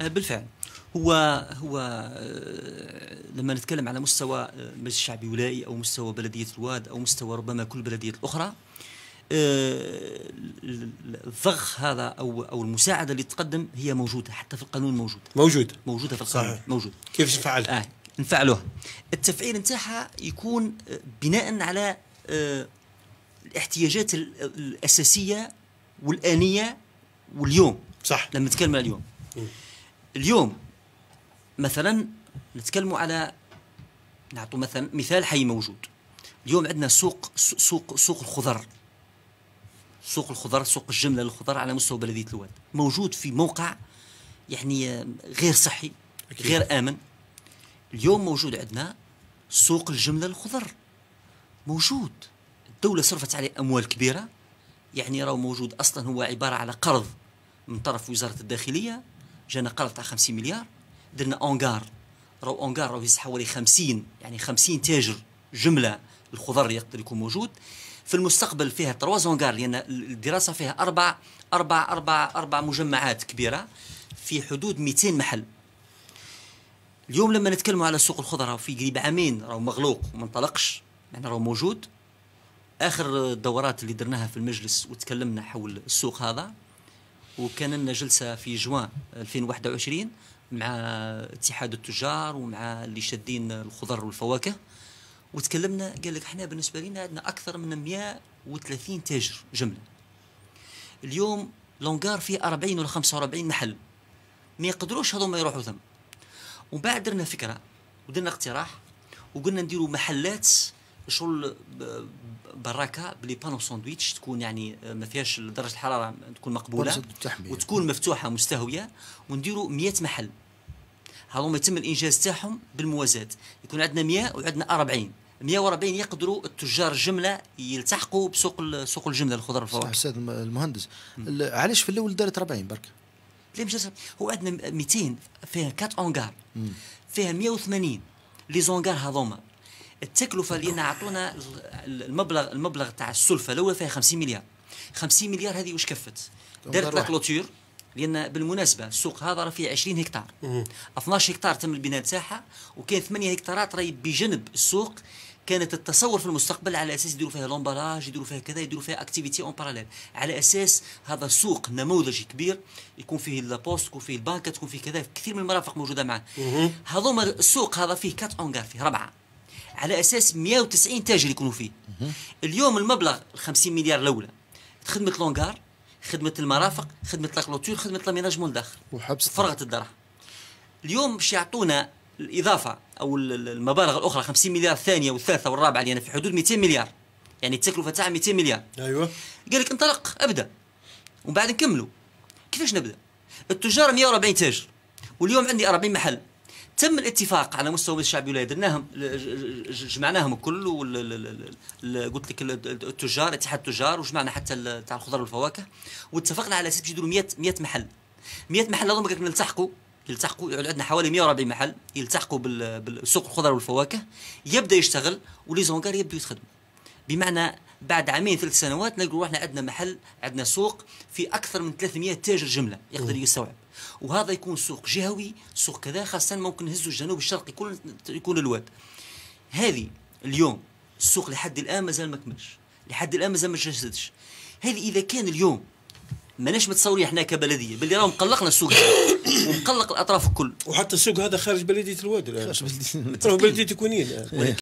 آه، بالفعل هو هو آه، لما نتكلم على مستوى المجلس آه، الشعبي الولائي او مستوى بلديه الواد او مستوى ربما كل بلديه الاخرى الضغ هذا او او المساعده اللي تقدم هي موجوده حتى في القانون موجود موجود موجوده في القانون صحيح. موجود كيف نفعل آه نفعلوها التفعيل نتاعها يكون بناء على الاحتياجات الاساسيه والانيه واليوم صح لما نتكلم على اليوم م. اليوم مثلا نتكلم على نعطوا مثلا مثال حي موجود اليوم عندنا سوق سوق سوق الخضر سوق الخضر سوق الجمله للخضر على مستوى بلديه الواد موجود في موقع يعني غير صحي غير امن اليوم موجود عندنا سوق الجمله للخضر موجود الدوله صرفت عليه اموال كبيره يعني راه موجود اصلا هو عباره على قرض من طرف وزاره الداخليه جانا قرض تاع 50 مليار درنا اونغار راهو اونغار راهو يصح حوالي 50 يعني 50 تاجر جمله الخضر يقدر يكون موجود في المستقبل فيها ترواز اونغار لان الدراسه فيها اربع اربع اربع اربع مجمعات كبيره في حدود 200 محل اليوم لما نتكلموا على سوق الخضره في قريب عامين راهو مغلوق وما انطلقش يعني راهو موجود اخر الدورات اللي درناها في المجلس وتكلمنا حول السوق هذا وكان لنا جلسه في جوان 2021 مع اتحاد التجار ومع اللي شادين الخضر والفواكه وتكلمنا قال لك احنا بالنسبه لنا عندنا اكثر من 130 تاجر جمله اليوم لونغار فيه 40 ولا 45 محل ما يقدروش هذوما يروحوا ثم ومن بعد درنا فكره ودرنا اقتراح وقلنا نديروا محلات شغل براكه بلي بانو ساندويتش تكون يعني آه، ما فيهاش درجه الحراره تكون مقبوله وتكون مفتوحه مستهويه ونديروا 100 محل هذوما يتم الانجاز تاعهم بالموازات يكون عندنا 100 وعندنا 40 140 يقدروا التجار الجمله يلتحقوا بسوق سوق الجمله الخضر الفواكه صح استاذ المهندس علاش في الاول دارت 40 برك مش هو عندنا 200 فيها 4 اونغار فيها 180 لي زونغار هذوما التكلفه لان عطونا المبلغ المبلغ تاع السلفه الاولى فيها 50 مليار 50 مليار هذه واش كفت دارت لا كلوتور لان بالمناسبه السوق هذا راه فيه 20 هكتار 12 هكتار تم البناء تاعها وكاين 8 هكتارات راهي بجنب السوق كانت التصور في المستقبل على اساس يديروا فيها لومبالاج يديروا فيها كذا يديروا فيها اكتيفيتي اون باراليل على اساس هذا سوق نموذجي كبير يكون فيه لابوست يكون فيه البنك تكون فيه كذا كثير من المرافق موجوده معه هذوما السوق هذا فيه كات اونغار فيه ربعه على اساس 190 تاجر يكونوا فيه اليوم المبلغ ال 50 مليار الاولى خدمه لونغار خدمه المرافق خدمه لا كلوتور خدمه لاميناجمون الداخل وحبس فرغت الدرهم اليوم باش يعطونا الاضافه او المبالغ الاخرى 50 مليار الثانيه والثالثه والرابعه اللي انا في حدود 200 مليار يعني التكلفه تاعها 200 مليار ايوه قال لك انطلق ابدا ومن بعد نكملوا كيفاش نبدا التجار 140 تاجر واليوم عندي 40 محل تم الاتفاق على مستوى الشعبي الولايه درناهم جمعناهم كل قلت لك التجار اتحاد التجار وجمعنا حتى تاع الخضر والفواكه واتفقنا على اساس يديروا 100 100 محل 100 محل هذوما نلتحقوا يلتحقوا عندنا حوالي 140 محل يلتحقوا بالسوق الخضر والفواكه يبدا يشتغل ولي يبدا يخدم بمعنى بعد عامين ثلاث سنوات نلقوا روحنا عندنا محل عندنا سوق في اكثر من 300 تاجر جمله يقدر يستوعب وهذا يكون سوق جهوي سوق كذا خاصه ممكن نهزوا الجنوب الشرقي كل يكون الواد هذه اليوم السوق لحد الان مازال ما كملش لحد الان مازال ما تجسدش هذه اذا كان اليوم ماناش متصورين احنا كبلديه باللي راهم قلقنا السوق ومقلق الاطراف الكل وحتى السوق هذا خارج بلديه الواد خارج بلديه بلديه تكونين